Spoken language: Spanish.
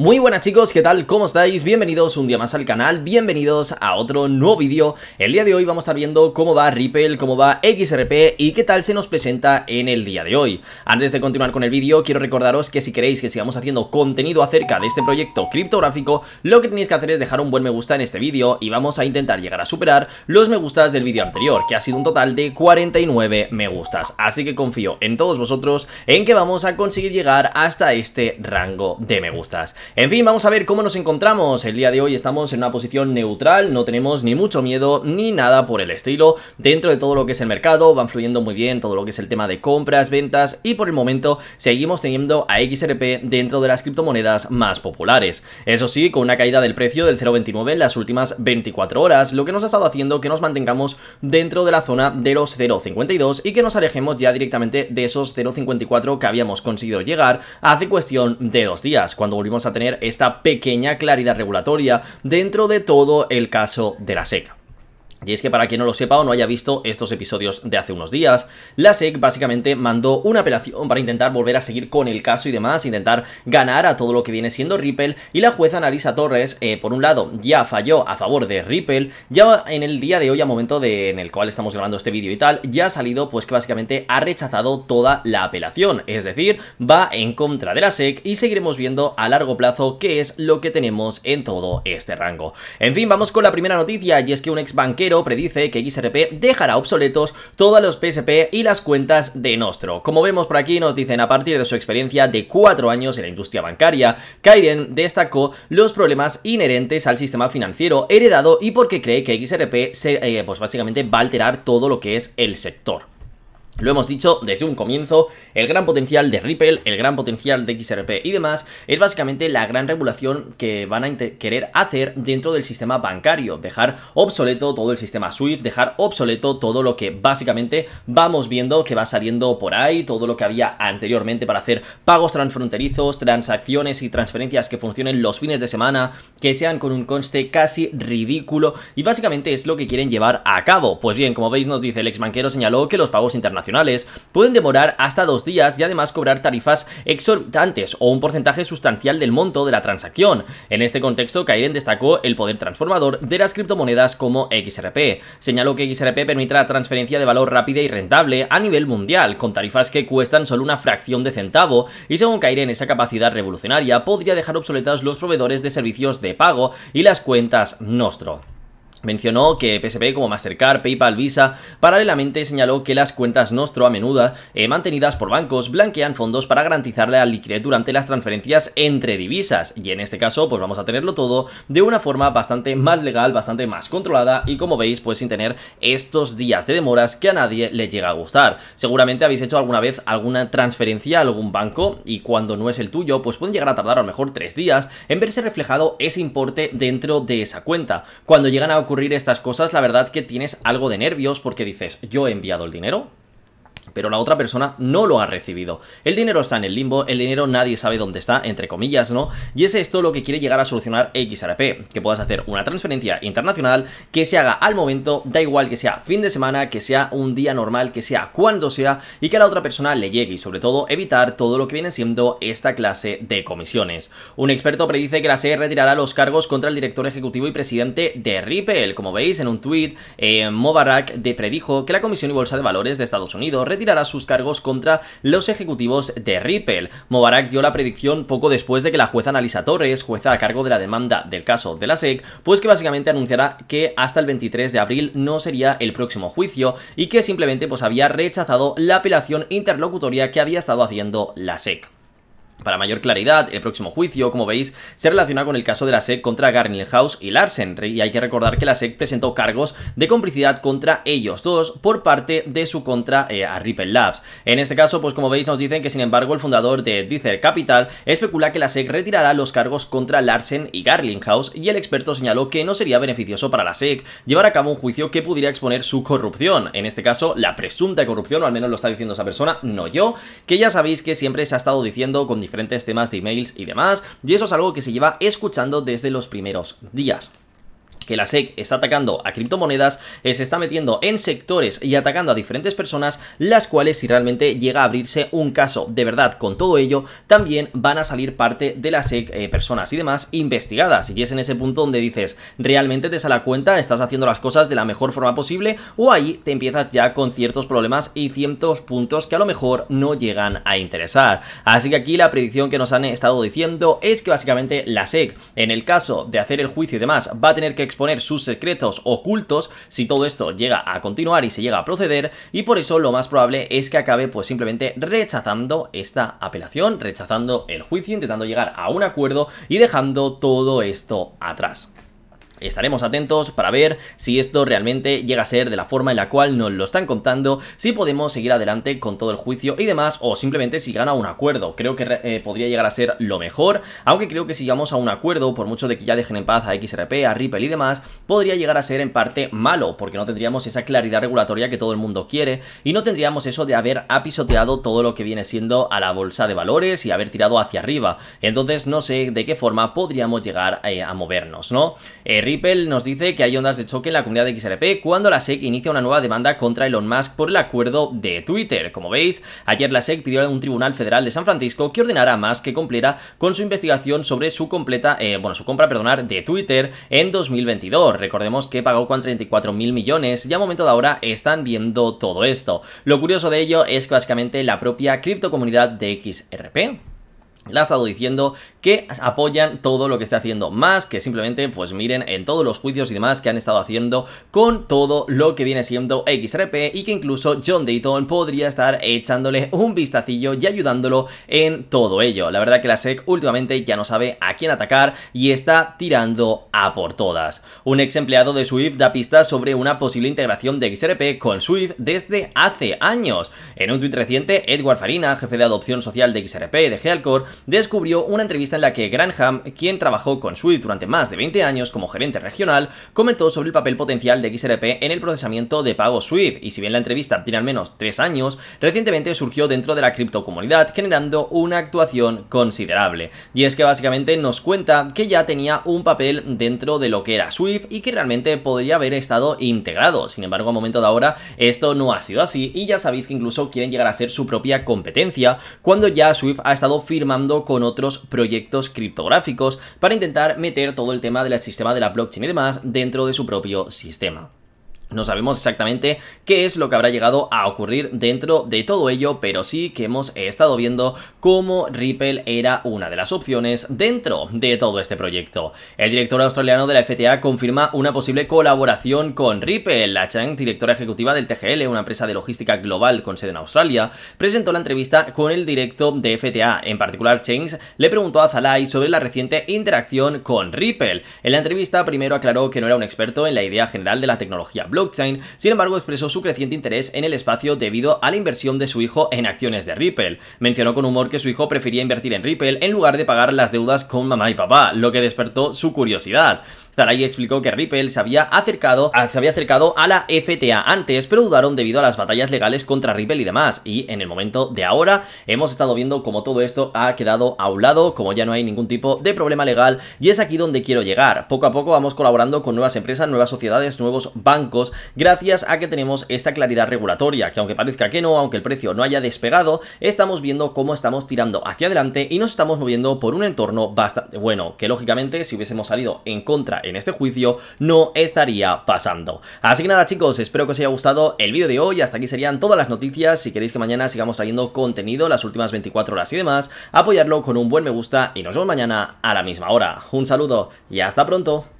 Muy buenas chicos, ¿qué tal? ¿Cómo estáis? Bienvenidos un día más al canal, bienvenidos a otro nuevo vídeo El día de hoy vamos a estar viendo cómo va Ripple, cómo va XRP y qué tal se nos presenta en el día de hoy Antes de continuar con el vídeo, quiero recordaros que si queréis que sigamos haciendo contenido acerca de este proyecto criptográfico Lo que tenéis que hacer es dejar un buen me gusta en este vídeo y vamos a intentar llegar a superar los me gustas del vídeo anterior Que ha sido un total de 49 me gustas Así que confío en todos vosotros en que vamos a conseguir llegar hasta este rango de me gustas en fin, vamos a ver cómo nos encontramos. El día de hoy estamos en una posición neutral, no tenemos ni mucho miedo ni nada por el estilo. Dentro de todo lo que es el mercado, van fluyendo muy bien todo lo que es el tema de compras, ventas y por el momento seguimos teniendo a XRP dentro de las criptomonedas más populares. Eso sí, con una caída del precio del 0.29 en las últimas 24 horas, lo que nos ha estado haciendo que nos mantengamos dentro de la zona de los 0.52 y que nos alejemos ya directamente de esos 0.54 que habíamos conseguido llegar hace cuestión de dos días, cuando volvimos a tener esta pequeña claridad regulatoria dentro de todo el caso de la seca. Y es que para quien no lo sepa o no haya visto estos episodios de hace unos días, la SEC básicamente mandó una apelación para intentar volver a seguir con el caso y demás, intentar ganar a todo lo que viene siendo Ripple y la jueza Analisa Torres, eh, por un lado, ya falló a favor de Ripple, ya en el día de hoy, a momento de, en el cual estamos grabando este vídeo y tal, ya ha salido pues que básicamente ha rechazado toda la apelación, es decir, va en contra de la SEC y seguiremos viendo a largo plazo qué es lo que tenemos en todo este rango. En fin, vamos con la primera noticia y es que un ex banquero predice que XRP dejará obsoletos todos los PSP y las cuentas de Nostro. Como vemos por aquí, nos dicen a partir de su experiencia de 4 años en la industria bancaria, Kairen destacó los problemas inherentes al sistema financiero heredado y porque cree que XRP eh, pues básicamente va a alterar todo lo que es el sector. Lo hemos dicho desde un comienzo, el gran potencial de Ripple, el gran potencial de XRP y demás es básicamente la gran regulación que van a querer hacer dentro del sistema bancario, dejar obsoleto todo el sistema SWIFT, dejar obsoleto todo lo que básicamente vamos viendo que va saliendo por ahí, todo lo que había anteriormente para hacer pagos transfronterizos, transacciones y transferencias que funcionen los fines de semana, que sean con un conste casi ridículo y básicamente es lo que quieren llevar a cabo. Pues bien, como veis nos dice el ex banquero señaló que los pagos internacionales pueden demorar hasta dos días y además cobrar tarifas exorbitantes o un porcentaje sustancial del monto de la transacción. En este contexto, Kairen destacó el poder transformador de las criptomonedas como XRP. Señaló que XRP permitirá transferencia de valor rápida y rentable a nivel mundial, con tarifas que cuestan solo una fracción de centavo, y según Kairen, esa capacidad revolucionaria podría dejar obsoletas los proveedores de servicios de pago y las cuentas Nostro. Mencionó que PSP como Mastercard, PayPal, Visa, paralelamente señaló que las cuentas Nostro a menudo eh, mantenidas por bancos blanquean fondos para garantizarle la liquidez durante las transferencias entre divisas y en este caso pues vamos a tenerlo todo de una forma bastante más legal, bastante más controlada y como veis pues sin tener estos días de demoras que a nadie le llega a gustar. Seguramente habéis hecho alguna vez alguna transferencia a algún banco y cuando no es el tuyo pues pueden llegar a tardar a lo mejor tres días en verse reflejado ese importe dentro de esa cuenta. Cuando llegan a ocurrir estas cosas, la verdad que tienes algo de nervios porque dices, yo he enviado el dinero, pero la otra persona no lo ha recibido. El dinero está en el limbo, el dinero nadie sabe dónde está, entre comillas, ¿no? Y es esto lo que quiere llegar a solucionar XRP, que puedas hacer una transferencia internacional que se haga al momento, da igual que sea fin de semana, que sea un día normal, que sea cuando sea, y que a la otra persona le llegue, y sobre todo evitar todo lo que viene siendo esta clase de comisiones. Un experto predice que la SE retirará los cargos contra el director ejecutivo y presidente de Ripple. Como veis en un tuit, eh, predijo que la Comisión y Bolsa de Valores de Estados Unidos tirará sus cargos contra los ejecutivos de Ripple. Mubarak dio la predicción poco después de que la jueza Analisa Torres, jueza a cargo de la demanda del caso de la SEC, pues que básicamente anunciará que hasta el 23 de abril no sería el próximo juicio y que simplemente pues había rechazado la apelación interlocutoria que había estado haciendo la SEC. Para mayor claridad, el próximo juicio, como veis, se relaciona con el caso de la SEC contra House y Larsen, y hay que recordar que la SEC presentó cargos de complicidad contra ellos dos por parte de su contra eh, a Ripple Labs. En este caso, pues como veis, nos dicen que sin embargo el fundador de Deezer Capital especula que la SEC retirará los cargos contra Larsen y House. y el experto señaló que no sería beneficioso para la SEC llevar a cabo un juicio que pudiera exponer su corrupción, en este caso la presunta corrupción, o al menos lo está diciendo esa persona, no yo, que ya sabéis que siempre se ha estado diciendo con diferentes temas de emails y demás, y eso es algo que se lleva escuchando desde los primeros días que la SEC está atacando a criptomonedas, eh, se está metiendo en sectores y atacando a diferentes personas, las cuales si realmente llega a abrirse un caso de verdad con todo ello, también van a salir parte de la SEC eh, personas y demás investigadas. Y es en ese punto donde dices, realmente te sale a cuenta, estás haciendo las cosas de la mejor forma posible o ahí te empiezas ya con ciertos problemas y ciertos puntos que a lo mejor no llegan a interesar. Así que aquí la predicción que nos han estado diciendo es que básicamente la SEC, en el caso de hacer el juicio y demás, va a tener que explicar poner sus secretos ocultos si todo esto llega a continuar y se llega a proceder y por eso lo más probable es que acabe pues simplemente rechazando esta apelación, rechazando el juicio, intentando llegar a un acuerdo y dejando todo esto atrás. Estaremos atentos para ver si esto realmente llega a ser de la forma en la cual nos lo están contando, si podemos seguir adelante con todo el juicio y demás, o simplemente si gana un acuerdo. Creo que eh, podría llegar a ser lo mejor, aunque creo que si llegamos a un acuerdo, por mucho de que ya dejen en paz a XRP, a Ripple y demás, podría llegar a ser en parte malo, porque no tendríamos esa claridad regulatoria que todo el mundo quiere y no tendríamos eso de haber apisoteado todo lo que viene siendo a la bolsa de valores y haber tirado hacia arriba. Entonces no sé de qué forma podríamos llegar eh, a movernos, ¿no? Eh, Ripple nos dice que hay ondas de choque en la comunidad de XRP cuando la SEC inicia una nueva demanda contra Elon Musk por el acuerdo de Twitter. Como veis, ayer la SEC pidió a un tribunal federal de San Francisco que ordenara a Musk que cumpliera con su investigación sobre su completa, eh, bueno, su compra, perdonar, de Twitter en 2022. Recordemos que pagó con 34 mil millones y a momento de ahora están viendo todo esto. Lo curioso de ello es que básicamente la propia criptocomunidad de XRP la ha estado diciendo que apoyan todo lo que está haciendo más que simplemente pues miren en todos los juicios y demás que han estado haciendo con todo lo que viene siendo XRP y que incluso John Dayton podría estar echándole un vistacillo y ayudándolo en todo ello. La verdad que la SEC últimamente ya no sabe a quién atacar y está tirando a por todas. Un ex empleado de Swift da pistas sobre una posible integración de XRP con Swift desde hace años. En un tuit reciente, Edward Farina, jefe de adopción social de XRP de Healthcore descubrió una entrevista en la que Granham, quien trabajó con Swift durante más de 20 años como gerente regional, comentó sobre el papel potencial de XRP en el procesamiento de pagos Swift, y si bien la entrevista tiene al menos 3 años, recientemente surgió dentro de la criptocomunidad generando una actuación considerable. Y es que básicamente nos cuenta que ya tenía un papel dentro de lo que era Swift y que realmente podría haber estado integrado. Sin embargo, a momento de ahora esto no ha sido así y ya sabéis que incluso quieren llegar a ser su propia competencia cuando ya Swift ha estado firmando con otros proyectos criptográficos para intentar meter todo el tema del sistema de la blockchain y demás dentro de su propio sistema. No sabemos exactamente qué es lo que habrá llegado a ocurrir dentro de todo ello, pero sí que hemos estado viendo cómo Ripple era una de las opciones dentro de todo este proyecto. El director australiano de la FTA confirma una posible colaboración con Ripple. La Chang, directora ejecutiva del TGL, una empresa de logística global con sede en Australia, presentó la entrevista con el directo de FTA. En particular, Chang le preguntó a Zalai sobre la reciente interacción con Ripple. En la entrevista primero aclaró que no era un experto en la idea general de la tecnología blockchain, blockchain, sin embargo expresó su creciente interés en el espacio debido a la inversión de su hijo en acciones de Ripple. Mencionó con humor que su hijo prefería invertir en Ripple en lugar de pagar las deudas con mamá y papá, lo que despertó su curiosidad. Zaray explicó que Ripple se había, acercado, ah, se había acercado a la FTA antes, pero dudaron debido a las batallas legales contra Ripple y demás. Y en el momento de ahora hemos estado viendo cómo todo esto ha quedado a un lado, como ya no hay ningún tipo de problema legal. Y es aquí donde quiero llegar. Poco a poco vamos colaborando con nuevas empresas, nuevas sociedades, nuevos bancos gracias a que tenemos esta claridad regulatoria, que aunque parezca que no, aunque el precio no haya despegado, estamos viendo cómo estamos tirando hacia adelante y nos estamos moviendo por un entorno bastante bueno, que lógicamente si hubiésemos salido en contra en este juicio no estaría pasando. Así que nada chicos, espero que os haya gustado el vídeo de hoy, hasta aquí serían todas las noticias, si queréis que mañana sigamos saliendo contenido las últimas 24 horas y demás, Apoyadlo con un buen me gusta y nos vemos mañana a la misma hora. Un saludo y hasta pronto.